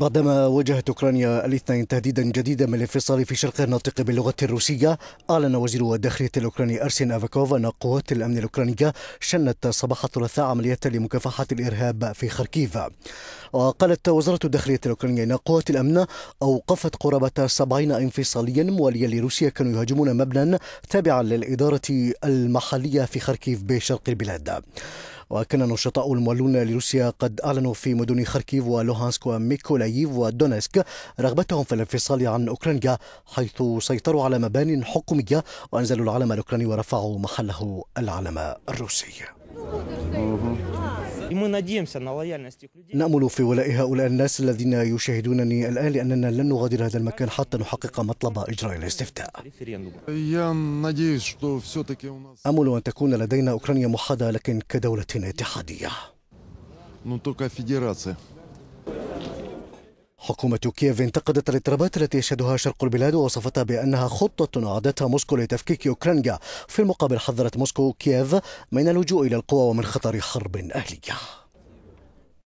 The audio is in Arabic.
بعدما واجهت أوكرانيا الاثنين تهديدا جديدا من الانفصال في شرق الناطق باللغة الروسية أعلن وزير الداخلية الأوكراني أرسين أفاكوف أن قوات الأمن الأوكرانية شنت صباح الثلاثاء عملية لمكافحة الإرهاب في خركيف وقالت وزارة الداخلية الأوكرانية أن قوات الأمن أوقفت قرابة 70 انفصاليا مواليا لروسيا كانوا يهاجمون مبنى تابعا للإدارة المحلية في خركيف بشرق البلاد وكان النشطاء المولون لروسيا قد أعلنوا في مدن خاركيف ولوهانسك وميكولايف ودونسك رغبتهم في الانفصال عن أوكرانيا حيث سيطروا على مبان حكومية وأنزلوا العلم الأوكراني ورفعوا محله العلم الروسي نأمل في ولاء هؤلاء الناس الذين يشاهدونني الآن لأننا لن نغادر هذا المكان حتى نحقق مطلب إجراء الاستفتاء أمل أن تكون لدينا أوكرانيا موحدة لكن كدولة اتحادية حكومة كييف انتقدت الاضطرابات التي يشهدها شرق البلاد ووصفتها بأنها خطة أعدتها موسكو لتفكيك أوكرانيا في المقابل حذرت موسكو كييف من اللجوء إلى القوى ومن خطر حرب أهلية